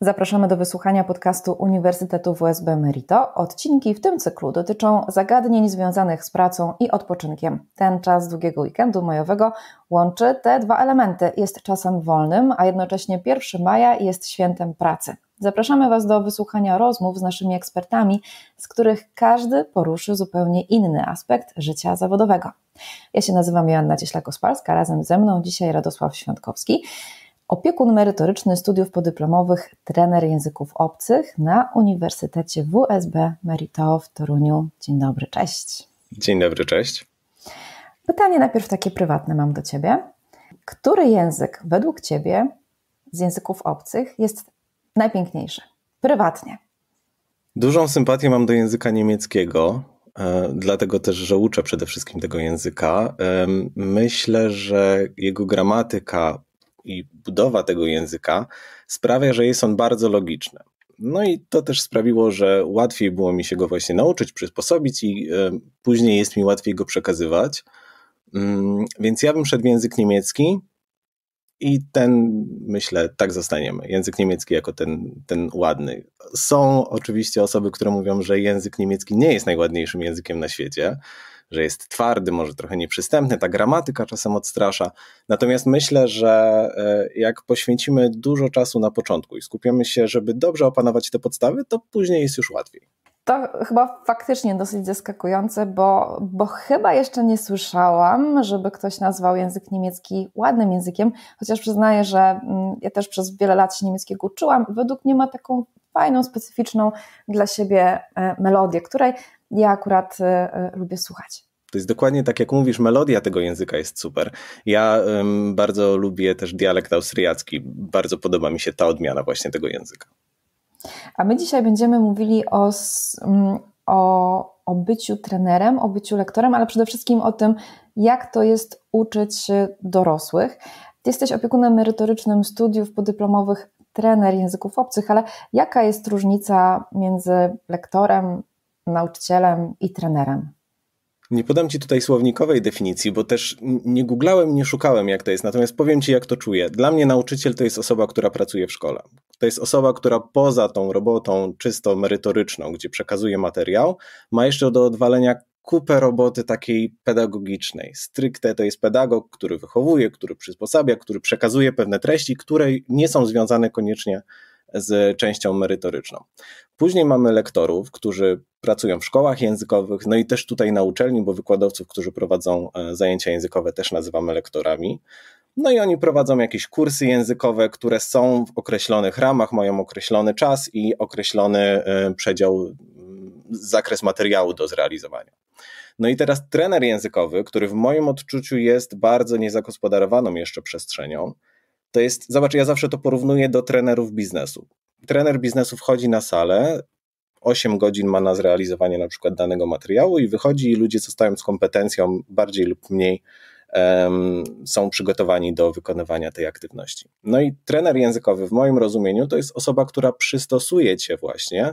Zapraszamy do wysłuchania podcastu Uniwersytetu WSB Merito. Odcinki w tym cyklu dotyczą zagadnień związanych z pracą i odpoczynkiem. Ten czas długiego weekendu majowego łączy te dwa elementy. Jest czasem wolnym, a jednocześnie 1 maja jest świętem pracy. Zapraszamy Was do wysłuchania rozmów z naszymi ekspertami, z których każdy poruszy zupełnie inny aspekt życia zawodowego. Ja się nazywam Joanna Cieślak-Ospalska, razem ze mną dzisiaj Radosław Świątkowski opiekun merytoryczny studiów podyplomowych, trener języków obcych na Uniwersytecie WSB Merito w Toruniu. Dzień dobry, cześć. Dzień dobry, cześć. Pytanie najpierw takie prywatne mam do Ciebie. Który język według Ciebie z języków obcych jest najpiękniejszy? Prywatnie. Dużą sympatię mam do języka niemieckiego, e, dlatego też, że uczę przede wszystkim tego języka. Myślę, że jego gramatyka i budowa tego języka sprawia, że jest on bardzo logiczny. No i to też sprawiło, że łatwiej było mi się go właśnie nauczyć, przysposobić i e, później jest mi łatwiej go przekazywać. Mm, więc ja bym szedł w język niemiecki i ten, myślę, tak zostaniemy. Język niemiecki jako ten, ten ładny. Są oczywiście osoby, które mówią, że język niemiecki nie jest najładniejszym językiem na świecie, że jest twardy, może trochę nieprzystępny, ta gramatyka czasem odstrasza. Natomiast myślę, że e, jak poświęcimy dużo czasu na początku i skupimy się, żeby dobrze opanować te podstawy, to później jest już łatwiej. To chyba faktycznie dosyć zaskakujące, bo, bo chyba jeszcze nie słyszałam, żeby ktoś nazwał język niemiecki ładnym językiem, chociaż przyznaję, że mm, ja też przez wiele lat się niemieckiego uczyłam. Według mnie ma taką fajną, specyficzną dla siebie e, melodię, której ja akurat e, e, lubię słuchać. To jest dokładnie tak, jak mówisz, melodia tego języka jest super. Ja ym, bardzo lubię też dialekt austriacki. Bardzo podoba mi się ta odmiana właśnie tego języka. A my dzisiaj będziemy mówili o, o, o byciu trenerem, o byciu lektorem, ale przede wszystkim o tym, jak to jest uczyć dorosłych. Ty jesteś opiekunem merytorycznym studiów podyplomowych trener języków obcych, ale jaka jest różnica między lektorem, nauczycielem i trenerem? Nie podam Ci tutaj słownikowej definicji, bo też nie googlałem, nie szukałem, jak to jest. Natomiast powiem Ci, jak to czuję. Dla mnie nauczyciel to jest osoba, która pracuje w szkole. To jest osoba, która poza tą robotą czysto merytoryczną, gdzie przekazuje materiał, ma jeszcze do odwalenia kupę roboty takiej pedagogicznej. Stricte to jest pedagog, który wychowuje, który przysposabia, który przekazuje pewne treści, które nie są związane koniecznie z częścią merytoryczną. Później mamy lektorów, którzy pracują w szkołach językowych, no i też tutaj na uczelni, bo wykładowców, którzy prowadzą e, zajęcia językowe, też nazywamy lektorami. No i oni prowadzą jakieś kursy językowe, które są w określonych ramach, mają określony czas i określony e, przedział, zakres materiału do zrealizowania. No i teraz trener językowy, który w moim odczuciu jest bardzo niezagospodarowaną jeszcze przestrzenią, to jest, zobacz, ja zawsze to porównuję do trenerów biznesu. Trener biznesu wchodzi na salę, 8 godzin ma na zrealizowanie na przykład danego materiału i wychodzi i ludzie zostają z kompetencją bardziej lub mniej um, są przygotowani do wykonywania tej aktywności. No i trener językowy w moim rozumieniu to jest osoba, która przystosuje cię właśnie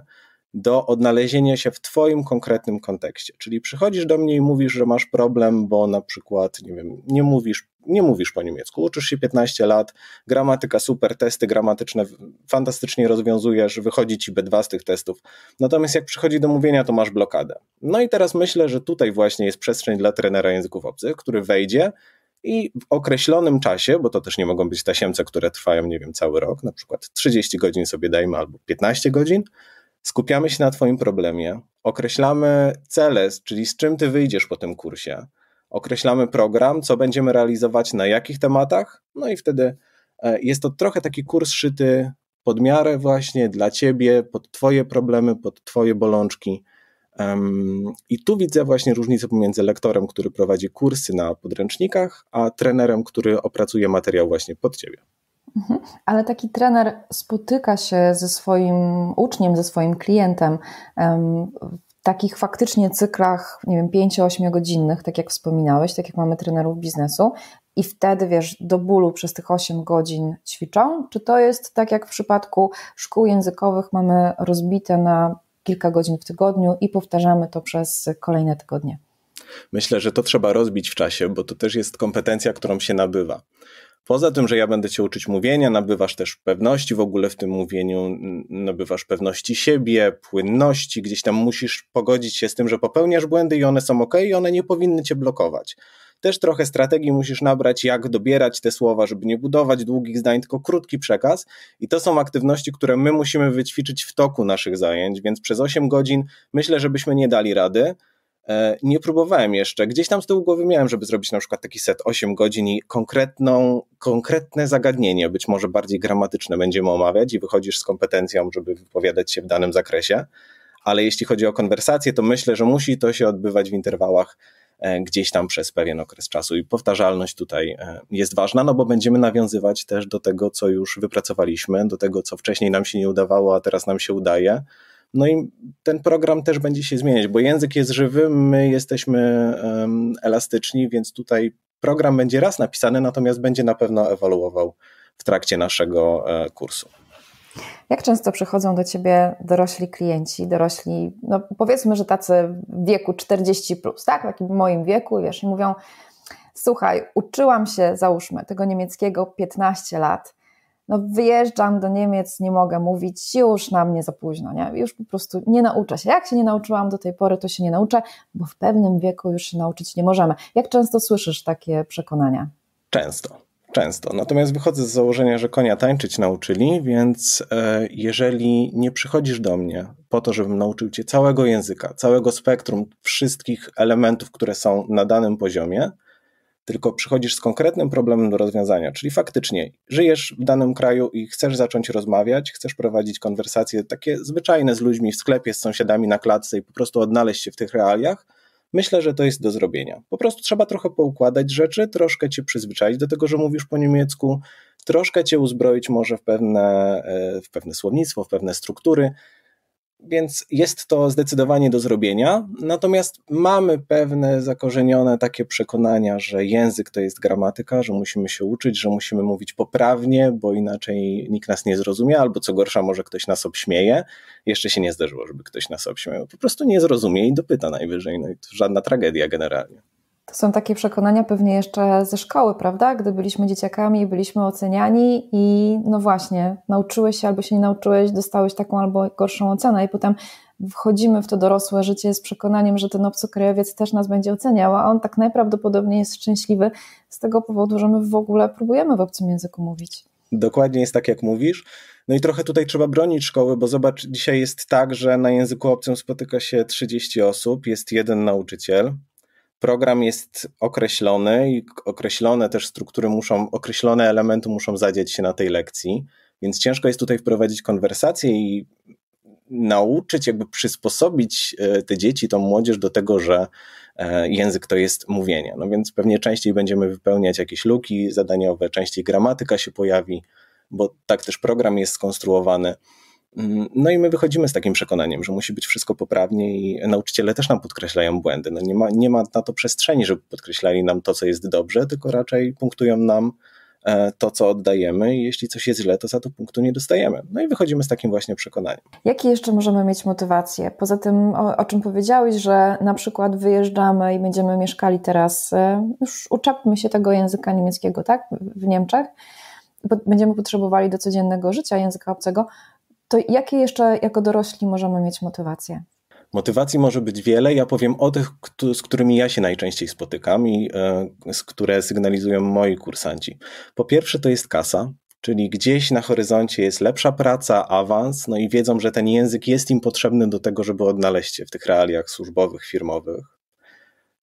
do odnalezienia się w Twoim konkretnym kontekście. Czyli przychodzisz do mnie i mówisz, że masz problem, bo na przykład, nie wiem, nie mówisz, nie mówisz po niemiecku, uczysz się 15 lat, gramatyka super, testy gramatyczne fantastycznie rozwiązujesz, wychodzi ci B2 z tych testów. Natomiast jak przychodzi do mówienia, to masz blokadę. No i teraz myślę, że tutaj właśnie jest przestrzeń dla trenera języków obcych, który wejdzie i w określonym czasie, bo to też nie mogą być tasiemce, które trwają, nie wiem, cały rok, na przykład 30 godzin sobie dajmy albo 15 godzin, Skupiamy się na Twoim problemie, określamy cele, czyli z czym Ty wyjdziesz po tym kursie, określamy program, co będziemy realizować, na jakich tematach, no i wtedy e, jest to trochę taki kurs szyty pod miarę właśnie dla Ciebie, pod Twoje problemy, pod Twoje bolączki. I tu widzę właśnie różnicę pomiędzy lektorem, który prowadzi kursy na podręcznikach, a trenerem, który opracuje materiał właśnie pod Ciebie. Mhm. Ale taki trener spotyka się ze swoim uczniem, ze swoim klientem w takich faktycznie cyklach, nie wiem, 5-8 godzinnych, tak jak wspominałeś, tak jak mamy trenerów biznesu. I wtedy, wiesz, do bólu przez tych 8 godzin ćwiczą? Czy to jest tak jak w przypadku szkół językowych mamy rozbite na kilka godzin w tygodniu i powtarzamy to przez kolejne tygodnie? Myślę, że to trzeba rozbić w czasie, bo to też jest kompetencja, którą się nabywa. Poza tym, że ja będę cię uczyć mówienia, nabywasz też pewności w ogóle w tym mówieniu, nabywasz pewności siebie, płynności, gdzieś tam musisz pogodzić się z tym, że popełniasz błędy i one są ok, i one nie powinny cię blokować. Też trochę strategii musisz nabrać, jak dobierać te słowa, żeby nie budować długich zdań, tylko krótki przekaz. I to są aktywności, które my musimy wyćwiczyć w toku naszych zajęć, więc przez 8 godzin myślę, żebyśmy nie dali rady. E, nie próbowałem jeszcze. Gdzieś tam z tyłu głowy miałem, żeby zrobić na przykład taki set 8 godzin i konkretną, konkretne zagadnienie, być może bardziej gramatyczne będziemy omawiać i wychodzisz z kompetencją, żeby wypowiadać się w danym zakresie. Ale jeśli chodzi o konwersację, to myślę, że musi to się odbywać w interwałach e, gdzieś tam przez pewien okres czasu i powtarzalność tutaj e, jest ważna, no bo będziemy nawiązywać też do tego, co już wypracowaliśmy, do tego, co wcześniej nam się nie udawało, a teraz nam się udaje no i ten program też będzie się zmieniać, bo język jest żywy, my jesteśmy elastyczni, więc tutaj program będzie raz napisany, natomiast będzie na pewno ewoluował w trakcie naszego e, kursu. Jak często przychodzą do ciebie dorośli klienci, dorośli, no powiedzmy, że tacy w wieku 40, plus, tak? Takim moim wieku, wiesz, i mówią: Słuchaj, uczyłam się, załóżmy, tego niemieckiego 15 lat no wyjeżdżam do Niemiec, nie mogę mówić, już na mnie za późno, nie? już po prostu nie nauczę się. Jak się nie nauczyłam do tej pory, to się nie nauczę, bo w pewnym wieku już się nauczyć nie możemy. Jak często słyszysz takie przekonania? Często. Często. Natomiast wychodzę z założenia, że konia tańczyć nauczyli, więc e, jeżeli nie przychodzisz do mnie po to, żebym nauczył cię całego języka, całego spektrum wszystkich elementów, które są na danym poziomie, tylko przychodzisz z konkretnym problemem do rozwiązania, czyli faktycznie żyjesz w danym kraju i chcesz zacząć rozmawiać, chcesz prowadzić konwersacje takie zwyczajne z ludźmi w sklepie, z sąsiadami na klatce i po prostu odnaleźć się w tych realiach, myślę, że to jest do zrobienia. Po prostu trzeba trochę poukładać rzeczy, troszkę cię przyzwyczaić do tego, że mówisz po niemiecku, troszkę cię uzbroić może w pewne, e, w pewne słownictwo, w pewne struktury, więc jest to zdecydowanie do zrobienia. Natomiast mamy pewne zakorzenione takie przekonania, że język to jest gramatyka, że musimy się uczyć, że musimy mówić poprawnie, bo inaczej nikt nas nie zrozumie, albo co gorsza, może ktoś nas obśmieje. Jeszcze się nie zdarzyło, żeby ktoś nas obśmiał. Po prostu nie zrozumie i dopyta najwyżej. No i to żadna tragedia generalnie. To są takie przekonania pewnie jeszcze ze szkoły, prawda? Gdy byliśmy dzieciakami, byliśmy oceniani i no właśnie, nauczyłeś się albo się nie nauczyłeś, dostałeś taką albo gorszą ocenę i potem wchodzimy w to dorosłe życie z przekonaniem, że ten obcokrajowiec też nas będzie oceniał, a on tak najprawdopodobniej jest szczęśliwy z tego powodu, że my w ogóle próbujemy w obcym języku mówić. Dokładnie jest tak, jak mówisz. No i trochę tutaj trzeba bronić szkoły, bo zobacz, dzisiaj jest tak, że na języku obcym spotyka się 30 osób, jest jeden nauczyciel, program jest określony i określone też struktury muszą, określone elementy muszą zadzieć się na tej lekcji, więc ciężko jest tutaj wprowadzić konwersację i nauczyć, jakby przysposobić e, te dzieci, tą młodzież do tego, że e, język to jest mówienie. No więc pewnie częściej będziemy wypełniać jakieś luki zadaniowe, częściej gramatyka się pojawi, bo tak też program jest skonstruowany. No i my wychodzimy z takim przekonaniem, że musi być wszystko poprawnie i nauczyciele też nam podkreślają błędy. No nie, ma, nie ma na to przestrzeni, żeby podkreślali nam to, co jest dobrze, tylko raczej punktują nam e, to, co oddajemy i jeśli coś jest źle, to za to punktu nie dostajemy. No i wychodzimy z takim właśnie przekonaniem. Jakie jeszcze możemy mieć motywacje? Poza tym, o, o czym powiedziałeś, że na przykład wyjeżdżamy i będziemy mieszkali teraz, e, już uczepmy się tego języka niemieckiego, tak, w Niemczech, będziemy potrzebowali do codziennego życia języka obcego, to jakie jeszcze jako dorośli możemy mieć motywacje? Motywacji może być wiele. Ja powiem o tych, z którymi ja się najczęściej spotykam i e, z które sygnalizują moi kursanci. Po pierwsze, to jest kasa. Czyli gdzieś na horyzoncie jest lepsza praca, awans, no i wiedzą, że ten język jest im potrzebny do tego, żeby odnaleźć się w tych realiach służbowych, firmowych.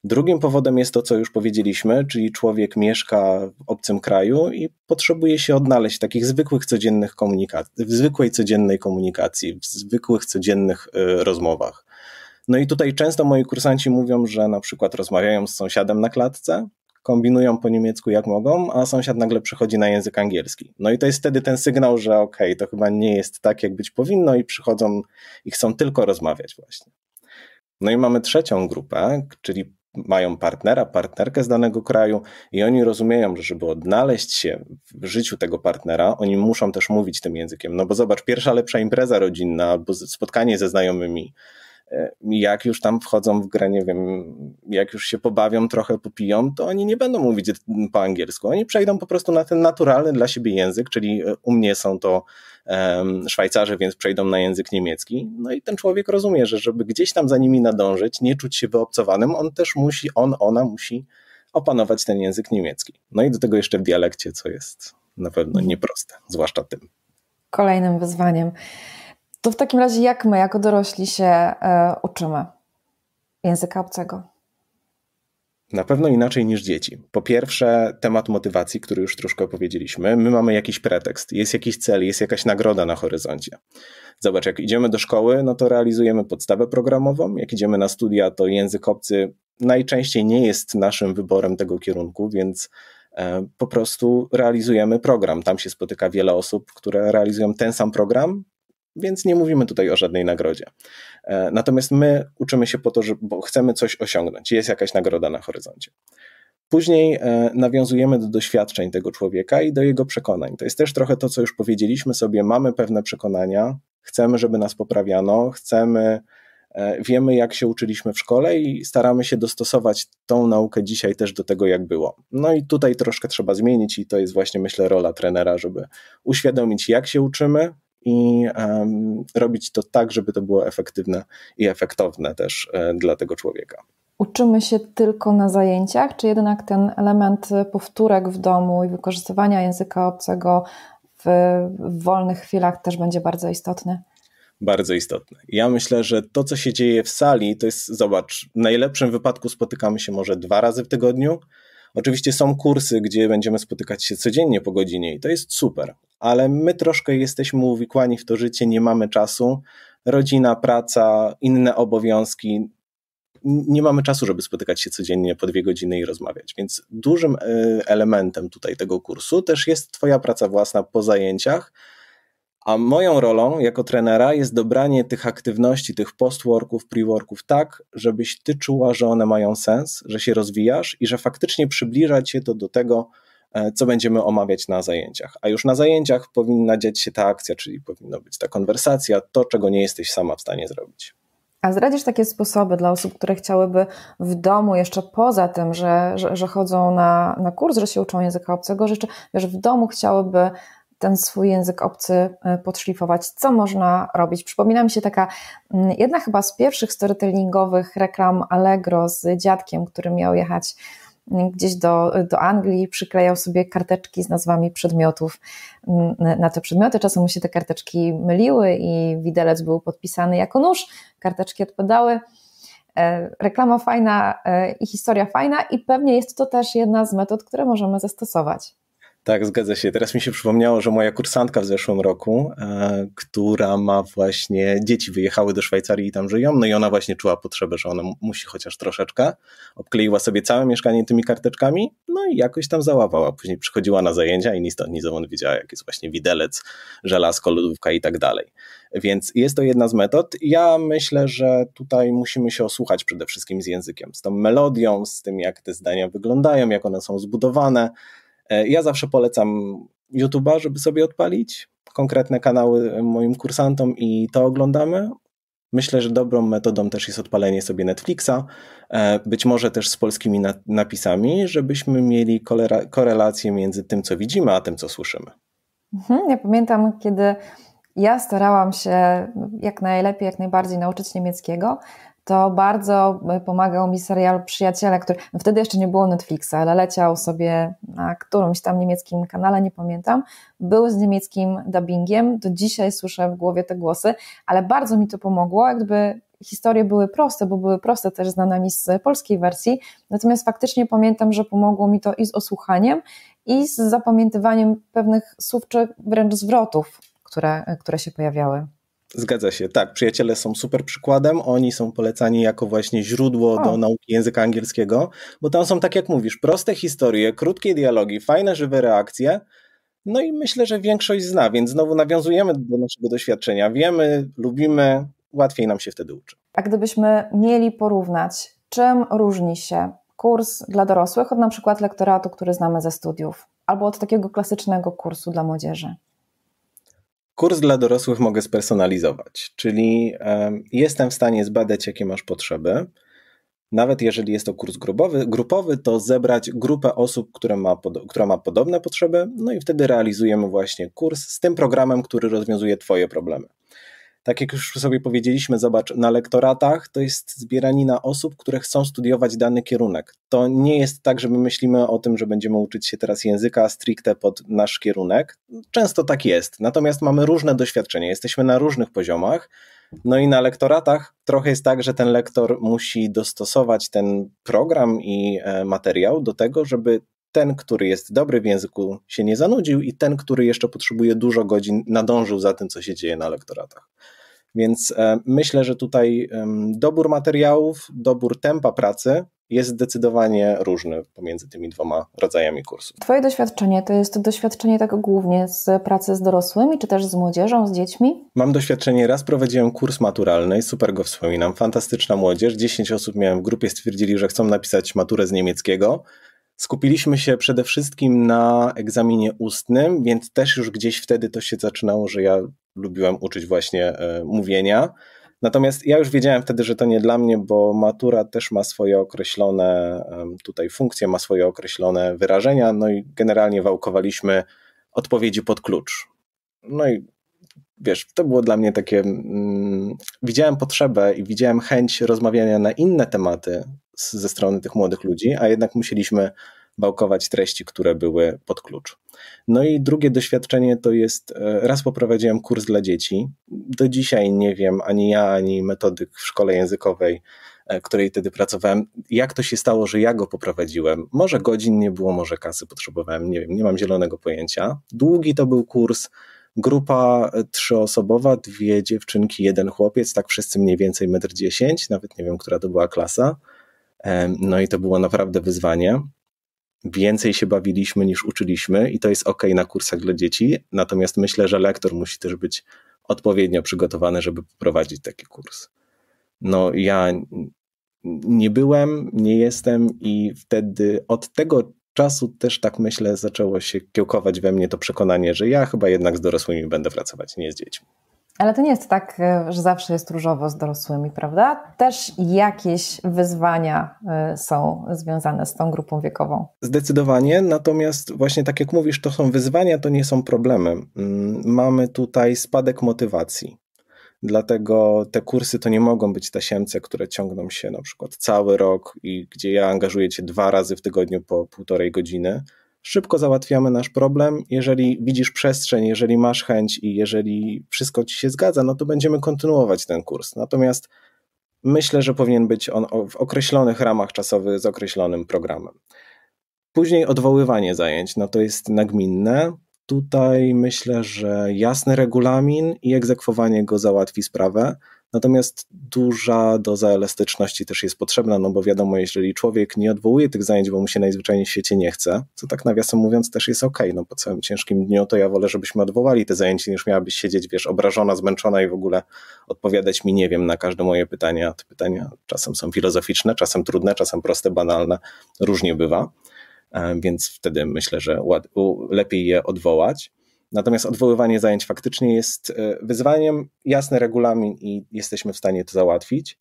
Drugim powodem jest to, co już powiedzieliśmy, czyli człowiek mieszka w obcym kraju i potrzebuje się odnaleźć w takich zwykłych codziennych komunikacji, w zwykłej codziennej komunikacji, w zwykłych codziennych y, rozmowach. No i tutaj często moi kursanci mówią, że na przykład rozmawiają z sąsiadem na klatce, kombinują po niemiecku jak mogą, a sąsiad nagle przechodzi na język angielski. No i to jest wtedy ten sygnał, że okej, okay, to chyba nie jest tak, jak być powinno, i przychodzą i chcą tylko rozmawiać właśnie. No i mamy trzecią grupę, czyli mają partnera, partnerkę z danego kraju i oni rozumieją, że żeby odnaleźć się w życiu tego partnera, oni muszą też mówić tym językiem. No bo zobacz, pierwsza lepsza impreza rodzinna albo spotkanie ze znajomymi E, jak już tam wchodzą w grę, nie wiem, jak już się pobawią, trochę popiją, to oni nie będą mówić po angielsku. Oni przejdą po prostu na ten naturalny dla siebie język, czyli e, u mnie są to um, Szwajcarzy, więc przejdą na język niemiecki. No i ten człowiek rozumie, że żeby gdzieś tam za nimi nadążyć, nie czuć się wyobcowanym, on też musi, on, ona musi opanować ten język niemiecki. No i do tego jeszcze w dialekcie, co jest na pewno nieproste, zwłaszcza tym. Kolejnym wyzwaniem. To w takim razie jak my, jako dorośli, się e, uczymy języka obcego? Na pewno inaczej niż dzieci. Po pierwsze, temat motywacji, który już troszkę opowiedzieliśmy. My mamy jakiś pretekst, jest jakiś cel, jest jakaś nagroda na horyzoncie. Zobacz, jak idziemy do szkoły, no to realizujemy podstawę programową. Jak idziemy na studia, to język obcy najczęściej nie jest naszym wyborem tego kierunku, więc e, po prostu realizujemy program. Tam się spotyka wiele osób, które realizują ten sam program więc nie mówimy tutaj o żadnej nagrodzie. E, natomiast my uczymy się po to, że, bo chcemy coś osiągnąć, jest jakaś nagroda na horyzoncie. Później e, nawiązujemy do doświadczeń tego człowieka i do jego przekonań. To jest też trochę to, co już powiedzieliśmy sobie, mamy pewne przekonania, chcemy, żeby nas poprawiano, chcemy, e, wiemy, jak się uczyliśmy w szkole i staramy się dostosować tą naukę dzisiaj też do tego, jak było. No i tutaj troszkę trzeba zmienić, i to jest właśnie, myślę, rola trenera, żeby uświadomić, jak się uczymy, i um, robić to tak, żeby to było efektywne i efektowne też e, dla tego człowieka. Uczymy się tylko na zajęciach, czy jednak ten element powtórek w domu i wykorzystywania języka obcego w, w wolnych chwilach też będzie bardzo istotny? bardzo istotne. Ja myślę, że to, co się dzieje w sali, to jest, zobacz, w najlepszym wypadku spotykamy się może dwa razy w tygodniu, Oczywiście są kursy, gdzie będziemy spotykać się codziennie po godzinie i to jest super, ale my troszkę jesteśmy uwikłani w to życie, nie mamy czasu. Rodzina, praca, inne obowiązki, nie mamy czasu, żeby spotykać się codziennie po dwie godziny i rozmawiać. Więc dużym y, elementem tutaj tego kursu też jest Twoja praca własna po zajęciach, a moją rolą jako trenera jest dobranie tych aktywności, tych postworków, preworków tak, żebyś ty czuła, że one mają sens, że się rozwijasz i że faktycznie przybliża cię to do tego, e, co będziemy omawiać na zajęciach. A już na zajęciach powinna dziać się ta akcja, czyli powinna być ta konwersacja, to, czego nie jesteś sama w stanie zrobić. A zradzisz takie sposoby dla osób, które chciałyby w domu, jeszcze poza tym, że, że, że chodzą na, na kurs, że się uczą języka obcego, że, że w domu chciałyby ten swój język obcy e, podszlifować, co można robić. Przypomina mi się taka mm, jedna chyba z pierwszych storytellingowych reklam Allegro z dziadkiem, który miał jechać mm, gdzieś do, do Anglii, przyklejał sobie karteczki z nazwami przedmiotów mm, na te przedmioty. Czasem mu się te karteczki myliły i widelec był podpisany jako nóż, karteczki odpadały. E, reklama fajna e, i historia fajna, i pewnie jest to też jedna z metod, które możemy zastosować. Tak, zgadza się. Teraz mi się przypomniało, że moja kursantka w zeszłym roku, e, która ma właśnie dzieci, wyjechały do Szwajcarii i tam żyją, no i ona właśnie czuła potrzebę, że ona musi chociaż troszeczkę. Obkleiła sobie całe mieszkanie tymi karteczkami, no i jakoś tam załapała. Później przychodziła na zajęcia i ni stąd, ni zowąd wiedziała, jak jest właśnie widelec, żelazko, lodówka i tak dalej. Więc jest to jedna z metod. Ja myślę, że tutaj musimy się osłuchać przede wszystkim z językiem, z tą melodią, z tym, jak te zdania wyglądają, jak one są zbudowane, E, ja zawsze polecam YouTube'a, żeby sobie odpalić konkretne kanały moim kursantom i to oglądamy. Myślę, że dobrą metodą też jest odpalenie sobie Netflixa, e, być może też z polskimi napisami, żebyśmy mieli korelację między tym, co widzimy, a tym, co słyszymy. Mhm, ja pamiętam, kiedy ja starałam się jak najlepiej, jak najbardziej nauczyć niemieckiego, to bardzo y, pomagał mi serial Przyjaciele, który no wtedy jeszcze nie było Netflixa, ale leciał sobie na którymś tam niemieckim kanale, nie pamiętam. Był z niemieckim dubbingiem, do dzisiaj słyszę w głowie te głosy, ale bardzo mi to pomogło, jak gdyby historie były proste, bo były proste też znane mi z polskiej wersji, natomiast faktycznie pamiętam, że pomogło mi to i z osłuchaniem, i z zapamiętywaniem pewnych słów, czy wręcz zwrotów, które, które się pojawiały. Zgadza się, tak. Przyjaciele są super przykładem. Oni są polecani jako właśnie źródło o. do nauki języka angielskiego, bo tam są, tak jak mówisz, proste historie, krótkie dialogi, fajne, żywe reakcje. No i myślę, że większość zna, więc znowu nawiązujemy do naszego doświadczenia. Wiemy, lubimy, łatwiej nam się wtedy uczy. A gdybyśmy mieli porównać, czym różni się kurs dla dorosłych od na przykład lektoratu, który znamy ze studiów, albo od takiego klasycznego kursu dla młodzieży? Kurs dla dorosłych mogę spersonalizować, czyli jestem w stanie zbadać, jakie masz potrzeby. Nawet jeżeli jest to kurs grupowy, grupowy to zebrać grupę osób, która ma, która ma podobne potrzeby, no i wtedy realizujemy właśnie kurs z tym programem, który rozwiązuje Twoje problemy tak jak już sobie powiedzieliśmy, zobacz, na lektoratach to jest zbieranina osób, które chcą studiować dany kierunek. To nie jest tak, że my myślimy o tym, że będziemy uczyć się teraz języka stricte pod nasz kierunek. Często tak jest. Natomiast mamy różne doświadczenia, jesteśmy na różnych poziomach. No i na lektoratach trochę jest tak, że ten lektor musi dostosować ten program i e, materiał do tego, żeby ten, który jest dobry w języku, się nie zanudził i ten, który jeszcze potrzebuje dużo godzin, nadążył za tym, co się dzieje na lektoratach. Więc e, myślę, że tutaj dobór materiałów, dobór tempa pracy jest zdecydowanie różny pomiędzy tymi dwoma rodzajami kursów. Twoje doświadczenie to jest doświadczenie tak głównie z pracy z dorosłymi, czy też z młodzieżą, z dziećmi? Mam doświadczenie, raz prowadziłem kurs maturalny, super go wspominam, fantastyczna młodzież, 10 osób miałem w grupie, stwierdzili, że chcą napisać maturę z niemieckiego, Skupiliśmy się przede wszystkim na egzaminie ustnym, więc też już gdzieś wtedy to się zaczynało, że ja lubiłem uczyć właśnie e, mówienia. Natomiast ja już wiedziałem wtedy, że to nie dla mnie, bo matura też ma swoje określone tutaj funkcje, ma swoje określone wyrażenia, no i generalnie wałkowaliśmy odpowiedzi pod klucz. No i wiesz, to było dla mnie takie. Mm, widziałem potrzebę i widziałem chęć rozmawiania na inne tematy ze strony tych młodych ludzi, a jednak musieliśmy bałkować treści, które były pod klucz. No i drugie doświadczenie to jest, e, raz poprowadziłem kurs dla dzieci. Do dzisiaj nie wiem ani ja, ani metodyk w szkole językowej, e, której wtedy pracowałem, jak to się stało, że ja go poprowadziłem. Może godzin nie było, może kasy potrzebowałem, nie wiem, nie mam zielonego pojęcia. Długi to był kurs, grupa e, trzyosobowa, dwie dziewczynki, jeden chłopiec, tak wszyscy mniej więcej metr dziesięć, nawet nie wiem, która to była klasa. No i to było naprawdę wyzwanie. Więcej się bawiliśmy niż uczyliśmy, i to jest ok na kursach dla dzieci. Natomiast myślę, że lektor musi też być odpowiednio przygotowany, żeby prowadzić taki kurs. No, ja nie byłem, nie jestem, i wtedy od tego czasu też tak myślę, zaczęło się kiełkować we mnie to przekonanie, że ja chyba jednak z dorosłymi będę pracować, nie z dziećmi. Ale to nie jest tak, e, że zawsze jest różowo z dorosłymi, prawda? Też jakieś wyzwania e, są związane z tą grupą wiekową. Zdecydowanie, natomiast właśnie tak jak mówisz, to są wyzwania, to nie są problemy. Mm, mamy tutaj spadek motywacji. Dlatego te kursy to nie mogą być tasiemce, które ciągną się na przykład cały rok i gdzie ja angażuję cię dwa razy w tygodniu po półtorej godziny szybko załatwiamy nasz problem. Jeżeli widzisz przestrzeń, jeżeli masz chęć i jeżeli wszystko ci się zgadza, no to będziemy kontynuować ten kurs. Natomiast myślę, że powinien być on w określonych ramach czasowych z określonym programem. Później odwoływanie zajęć, no to jest nagminne. Tutaj myślę, że jasny regulamin i egzekwowanie go załatwi sprawę. Natomiast duża doza elastyczności też jest potrzebna, no bo wiadomo, jeżeli człowiek nie odwołuje tych zajęć, bo mu się najzwyczajniej w świecie nie chce, co tak nawiasem mówiąc też jest ok, no po całym ciężkim dniu to ja wolę, żebyśmy odwołali te zajęcia, niż miałabyś siedzieć, wiesz, obrażona, zmęczona i w ogóle odpowiadać mi nie wiem na każde moje pytania. te pytania czasem są filozoficzne, czasem trudne, czasem proste, banalne, różnie bywa, e, więc wtedy myślę, że lepiej je odwołać. Natomiast odwoływanie zajęć faktycznie jest e, wyzwaniem, jasny regulamin i jesteśmy w stanie to załatwić.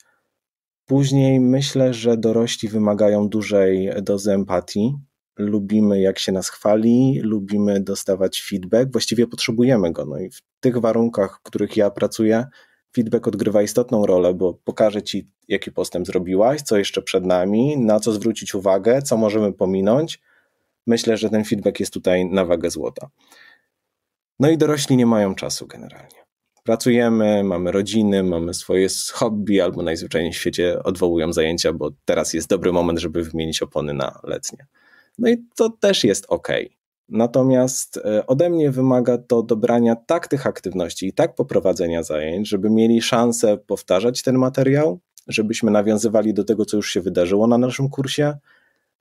Później myślę, że dorośli wymagają dużej dozy empatii. Lubimy, jak się nas chwali, lubimy dostawać feedback, właściwie potrzebujemy go. No i w tych warunkach, w których ja pracuję, feedback odgrywa istotną rolę, bo pokaże ci, jaki postęp zrobiłaś, co jeszcze przed nami, na co zwrócić uwagę, co możemy pominąć. Myślę, że ten feedback jest tutaj na wagę złota. No i dorośli nie mają czasu generalnie. Pracujemy, mamy rodziny, mamy swoje hobby, albo najzwyczajniej w świecie odwołują zajęcia, bo teraz jest dobry moment, żeby wymienić opony na letnie. No i to też jest ok. Natomiast e, ode mnie wymaga to dobrania tak tych aktywności i tak poprowadzenia zajęć, żeby mieli szansę powtarzać ten materiał, żebyśmy nawiązywali do tego, co już się wydarzyło na naszym kursie,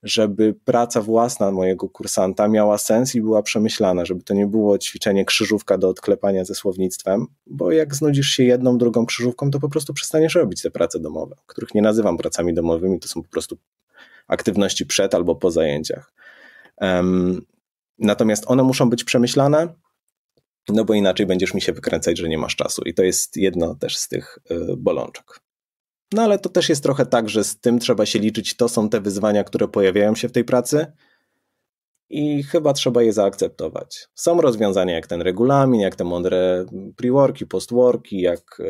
żeby praca własna mojego kursanta miała sens i była przemyślana, żeby to nie było ćwiczenie krzyżówka do odklepania ze słownictwem, bo jak znudzisz się jedną, drugą krzyżówką, to po prostu przestaniesz robić te prace domowe, których nie nazywam pracami domowymi, to są po prostu aktywności przed albo po zajęciach. Um, natomiast one muszą być przemyślane, no bo inaczej będziesz mi się wykręcać, że nie masz czasu. I to jest jedno też z tych y, bolączek. No ale to też jest trochę tak, że z tym trzeba się liczyć. To są te wyzwania, które pojawiają się w tej pracy i chyba trzeba je zaakceptować. Są rozwiązania jak ten regulamin, jak te mądre pre-worki, post-worki, jak e,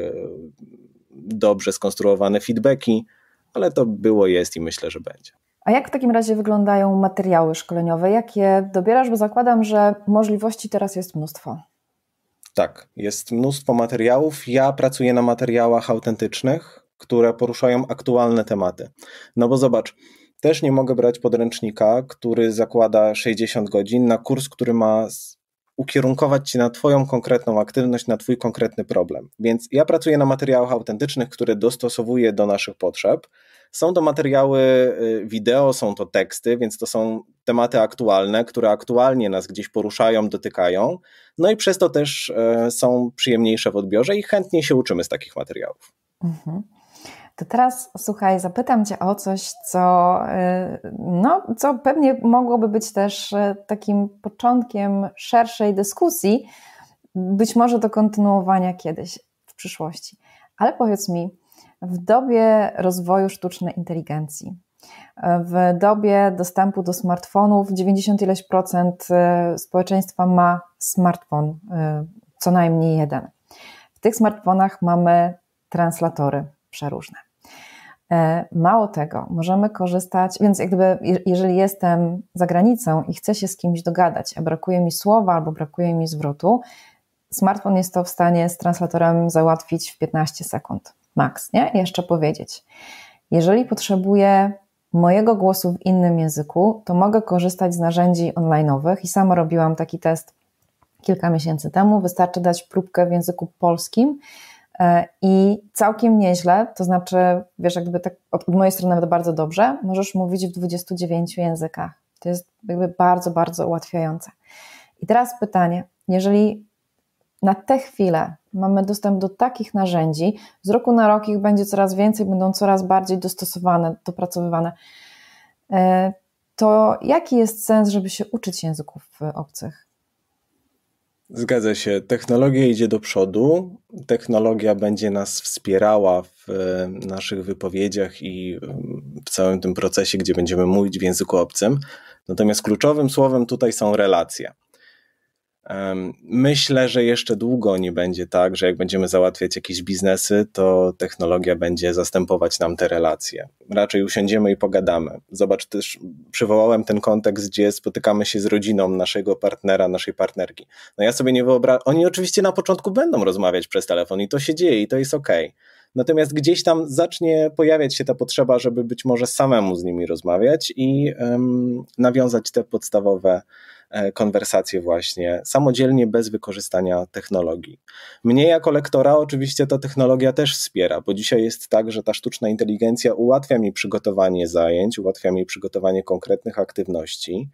dobrze skonstruowane feedbacki, ale to było, jest i myślę, że będzie. A jak w takim razie wyglądają materiały szkoleniowe? Jakie dobierasz? Bo zakładam, że możliwości teraz jest mnóstwo. Tak, jest mnóstwo materiałów. Ja pracuję na materiałach autentycznych, które poruszają aktualne tematy. No bo zobacz, też nie mogę brać podręcznika, który zakłada 60 godzin na kurs, który ma ukierunkować ci na Twoją konkretną aktywność, na Twój konkretny problem. Więc ja pracuję na materiałach autentycznych, które dostosowuję do naszych potrzeb. Są to materiały y, wideo, są to teksty, więc to są tematy aktualne, które aktualnie nas gdzieś poruszają, dotykają. No i przez to też y, są przyjemniejsze w odbiorze i chętnie się uczymy z takich materiałów. Mhm. To teraz słuchaj, zapytam Cię o coś, co, y, no, co pewnie mogłoby być też y, takim początkiem szerszej dyskusji, być może do kontynuowania kiedyś w przyszłości. Ale powiedz mi, w dobie rozwoju sztucznej inteligencji, w dobie dostępu do smartfonów, 90 ileś procent y, społeczeństwa ma smartfon, co najmniej jeden. W tych smartfonach mamy translatory przeróżne. E, mało tego, możemy korzystać, więc jak gdyby, jeżeli jestem za granicą i chcę się z kimś dogadać, a brakuje mi słowa albo brakuje mi zwrotu, smartfon jest to w stanie z translatorem załatwić w 15 sekund maks, nie? I jeszcze powiedzieć. Jeżeli potrzebuję mojego głosu w innym języku, to mogę korzystać z narzędzi online'owych i sama robiłam taki test kilka miesięcy temu. Wystarczy dać próbkę w języku polskim E, I całkiem nieźle, to znaczy, wiesz, jakby tak od, mojej strony nawet bardzo dobrze, możesz mówić w 29 językach. To jest jakby bardzo, bardzo ułatwiające. I teraz pytanie, jeżeli na tę chwilę mamy dostęp do takich narzędzi, z roku na rok ich będzie coraz więcej, będą coraz bardziej dostosowane, dopracowywane, e, to jaki jest sens, żeby się uczyć języków e, obcych? Zgadza się. Technologia idzie do przodu. Technologia będzie nas wspierała w e, naszych wypowiedziach i e, w całym tym procesie, gdzie będziemy mówić w języku obcym. Natomiast kluczowym słowem tutaj są relacje. Myślę, że jeszcze długo nie będzie tak, że jak będziemy załatwiać jakieś biznesy, to technologia będzie zastępować nam te relacje. Raczej usiądziemy i pogadamy. Zobacz, też przywołałem ten kontekst, gdzie spotykamy się z rodziną naszego partnera, naszej partnerki. No ja sobie nie wyobrażam. Oni oczywiście na początku będą rozmawiać przez telefon i to się dzieje i to jest okej. Natomiast gdzieś tam zacznie pojawiać się ta potrzeba, żeby być może samemu z nimi rozmawiać i um, nawiązać te podstawowe E, konwersacje właśnie samodzielnie, bez wykorzystania technologii. Mnie jako lektora oczywiście ta technologia też wspiera, bo dzisiaj jest tak, że ta sztuczna inteligencja ułatwia mi przygotowanie zajęć, ułatwia mi przygotowanie konkretnych aktywności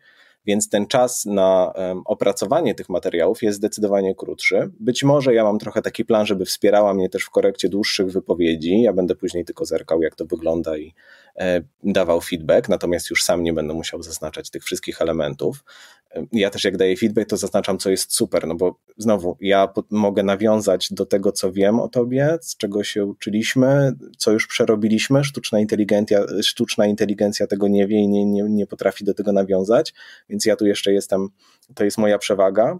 więc ten czas na opracowanie tych materiałów jest zdecydowanie krótszy. Być może ja mam trochę taki plan, żeby wspierała mnie też w korekcie dłuższych wypowiedzi. Ja będę później tylko zerkał, jak to wygląda i e, dawał feedback, natomiast już sam nie będę musiał zaznaczać tych wszystkich elementów ja też jak daję feedback, to zaznaczam, co jest super, no bo znowu ja mogę nawiązać do tego, co wiem o tobie, z czego się uczyliśmy, co już przerobiliśmy. Sztuczna inteligencja, sztuczna inteligencja tego nie wie i nie, nie, nie potrafi do tego nawiązać, więc ja tu jeszcze jestem, to jest moja przewaga.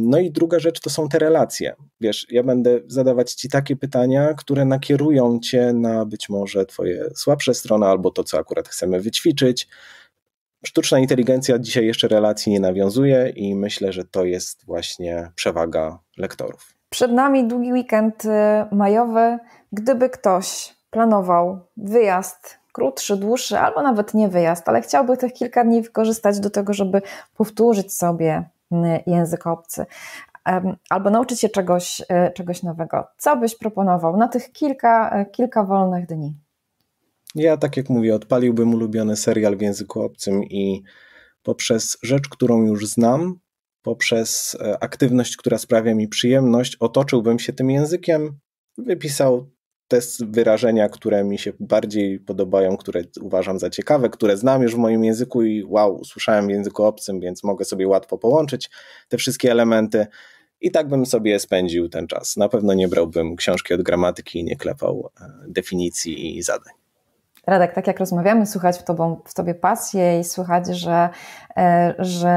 No i druga rzecz to są te relacje. Wiesz, ja będę zadawać ci takie pytania, które nakierują cię na być może twoje słabsze strony albo to, co akurat chcemy wyćwiczyć. Sztuczna inteligencja dzisiaj jeszcze relacji nie nawiązuje i myślę, że to jest właśnie przewaga lektorów. Przed nami długi weekend y, majowy. Gdyby ktoś planował wyjazd krótszy, dłuższy, albo nawet nie wyjazd, ale chciałby tych kilka dni wykorzystać do tego, żeby powtórzyć sobie y, język obcy albo nauczyć się czegoś, y, czegoś nowego, co byś proponował na tych kilka, kilka wolnych dni? Ja, tak jak mówię, odpaliłbym ulubiony serial w języku obcym i poprzez rzecz, którą już znam, poprzez e, aktywność, która sprawia mi przyjemność, otoczyłbym się tym językiem, wypisał te wyrażenia, które mi się bardziej podobają, które uważam za ciekawe, które znam już w moim języku i wow, słyszałem w języku obcym, więc mogę sobie łatwo połączyć te wszystkie elementy. I tak bym sobie spędził ten czas. Na pewno nie brałbym książki od gramatyki i nie klepał e, definicji i zadań. Radek, tak jak rozmawiamy, słuchać w, tobą, w Tobie pasję i słychać, że, e, że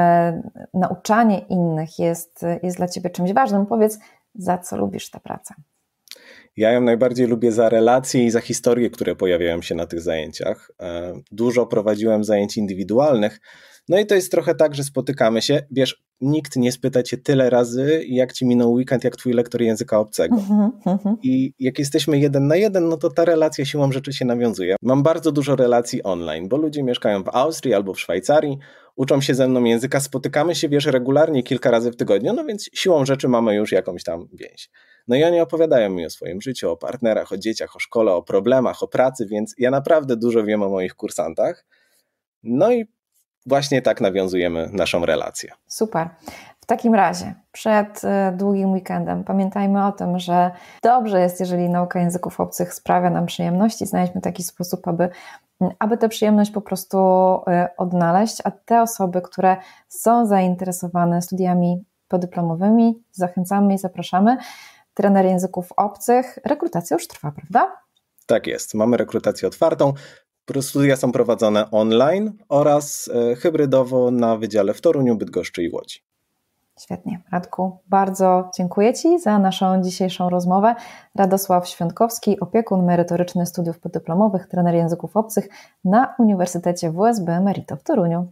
nauczanie innych jest, jest dla Ciebie czymś ważnym. Powiedz, za co lubisz tę pracę? Ja ją najbardziej lubię za relacje i za historie, które pojawiają się na tych zajęciach. E, dużo prowadziłem zajęć indywidualnych, no i to jest trochę tak, że spotykamy się, wiesz, nikt nie spyta cię tyle razy, jak ci minął weekend, jak twój lektor języka obcego. Mhm, mhm. I jak jesteśmy jeden na jeden, no to ta relacja siłą rzeczy się nawiązuje. Mam bardzo dużo relacji online, bo ludzie mieszkają w Austrii albo w Szwajcarii, uczą się ze mną języka, spotykamy się, wiesz, regularnie kilka razy w tygodniu, no więc siłą rzeczy mamy już jakąś tam więź. No i oni opowiadają mi o swoim życiu, o partnerach, o dzieciach, o szkole, o problemach, o pracy, więc ja naprawdę dużo wiem o moich kursantach. No i właśnie tak nawiązujemy naszą relację. Super. W takim razie, przed e, długim weekendem, pamiętajmy o tym, że dobrze jest, jeżeli nauka języków obcych sprawia nam przyjemność i znajdźmy taki sposób, aby, aby tę przyjemność po prostu e, odnaleźć, a te osoby, które są zainteresowane studiami podyplomowymi, zachęcamy i zapraszamy. Trener języków obcych, rekrutacja już trwa, prawda? Tak jest. Mamy rekrutację otwartą. Studia są prowadzone online oraz e, hybrydowo na Wydziale w Toruniu, Bydgoszczy i Łodzi. Świetnie. Radku, bardzo dziękuję Ci za naszą dzisiejszą rozmowę. Radosław Świątkowski, opiekun merytoryczny studiów podyplomowych, trener języków obcych na Uniwersytecie WSB Merito w Toruniu.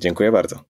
Dziękuję bardzo.